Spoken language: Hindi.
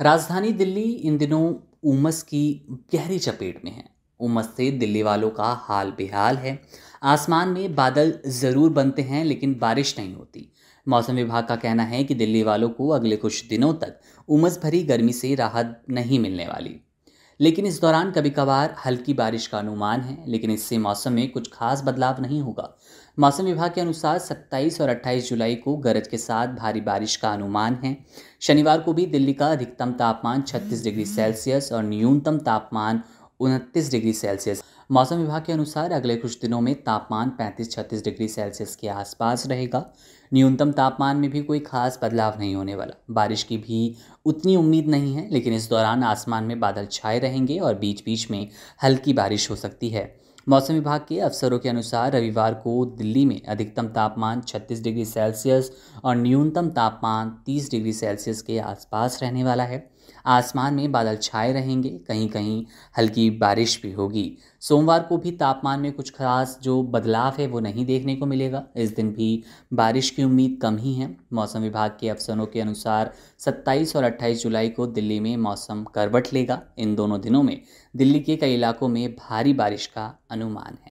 राजधानी दिल्ली इन दिनों उमस की गहरी चपेट में है उमस से दिल्ली वालों का हाल बेहाल है आसमान में बादल ज़रूर बनते हैं लेकिन बारिश नहीं होती मौसम विभाग का कहना है कि दिल्ली वालों को अगले कुछ दिनों तक उमस भरी गर्मी से राहत नहीं मिलने वाली लेकिन इस दौरान कभी कभार हल्की बारिश का अनुमान है लेकिन इससे मौसम में कुछ खास बदलाव नहीं होगा मौसम विभाग के अनुसार 27 और 28 जुलाई को गरज के साथ भारी बारिश का अनुमान है शनिवार को भी दिल्ली का अधिकतम तापमान 36 डिग्री सेल्सियस और न्यूनतम तापमान उनतीस डिग्री सेल्सियस मौसम विभाग के अनुसार अगले कुछ दिनों में तापमान 35-36 डिग्री सेल्सियस के आसपास रहेगा न्यूनतम तापमान में भी कोई खास बदलाव नहीं होने वाला बारिश की भी उतनी उम्मीद नहीं है लेकिन इस दौरान आसमान में बादल छाए रहेंगे और बीच बीच में हल्की बारिश हो सकती है मौसम विभाग के अफसरों के अनुसार रविवार को दिल्ली में अधिकतम तापमान 36 डिग्री सेल्सियस और न्यूनतम तापमान 30 डिग्री सेल्सियस के आसपास रहने वाला है आसमान में बादल छाए रहेंगे कहीं कहीं हल्की बारिश भी होगी सोमवार को भी तापमान में कुछ खास जो बदलाव है वो नहीं देखने को मिलेगा इस दिन भी बारिश की उम्मीद कम ही है मौसम विभाग के अफसरों के अनुसार 27 और 28 जुलाई को दिल्ली में मौसम करवट लेगा इन दोनों दिनों में दिल्ली के कई इलाकों में भारी बारिश का अनुमान है